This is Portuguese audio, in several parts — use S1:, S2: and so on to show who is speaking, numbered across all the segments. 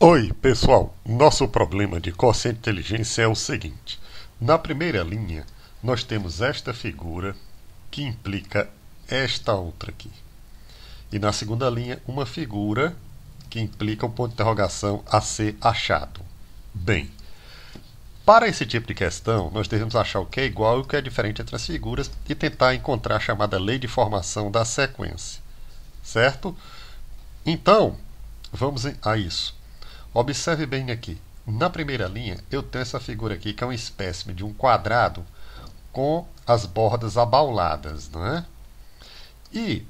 S1: Oi, pessoal. Nosso problema de quociente de inteligência é o seguinte: na primeira linha, nós temos esta figura que implica esta outra aqui. E na segunda linha, uma figura que implica o um ponto de interrogação a ser achado. Bem, para esse tipo de questão, nós devemos achar o que é igual e o que é diferente entre as figuras e tentar encontrar a chamada lei de formação da sequência. Certo? Então, vamos a isso. Observe bem aqui. Na primeira linha, eu tenho essa figura aqui, que é um espécime de um quadrado com as bordas abauladas. Né? E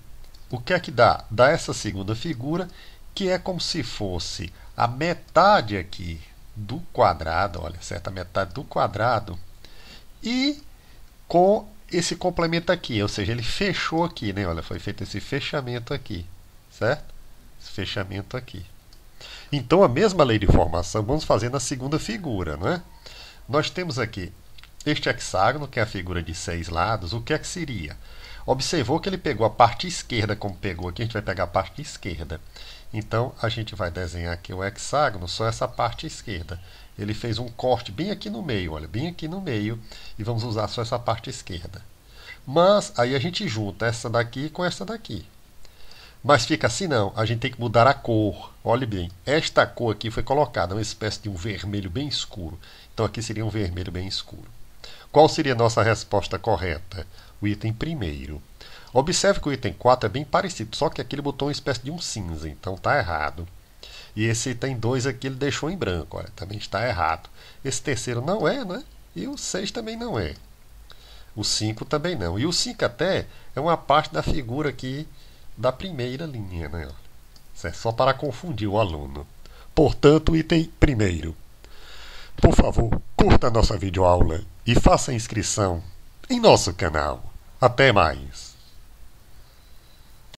S1: o que é que dá? Dá essa segunda figura, que é como se fosse a metade aqui do quadrado, olha, certa metade do quadrado, e com esse complemento aqui, ou seja, ele fechou aqui, né? Olha, foi feito esse fechamento aqui, certo? Esse fechamento aqui. Então, a mesma lei de formação vamos fazer na segunda figura, né? Nós temos aqui este hexágono, que é a figura de seis lados, o que é que seria? Observou que ele pegou a parte esquerda como pegou aqui, a gente vai pegar a parte esquerda. Então, a gente vai desenhar aqui o hexágono, só essa parte esquerda. Ele fez um corte bem aqui no meio, olha, bem aqui no meio, e vamos usar só essa parte esquerda. Mas aí a gente junta essa daqui com essa daqui. Mas fica assim não, a gente tem que mudar a cor. Olhe bem, esta cor aqui foi colocada, uma espécie de um vermelho bem escuro. Então aqui seria um vermelho bem escuro. Qual seria a nossa resposta correta? O item primeiro. Observe que o item 4 é bem parecido, só que aqui ele botou uma espécie de um cinza, então está errado. E esse item 2 aqui ele deixou em branco, olha, também está errado. Esse terceiro não é, né? E o 6 também não é. O 5 também não. E o 5 até é uma parte da figura aqui da primeira linha, né? Isso é só para confundir o aluno. Portanto, item primeiro. Por favor, curta nossa videoaula e faça inscrição em nosso canal. Até mais!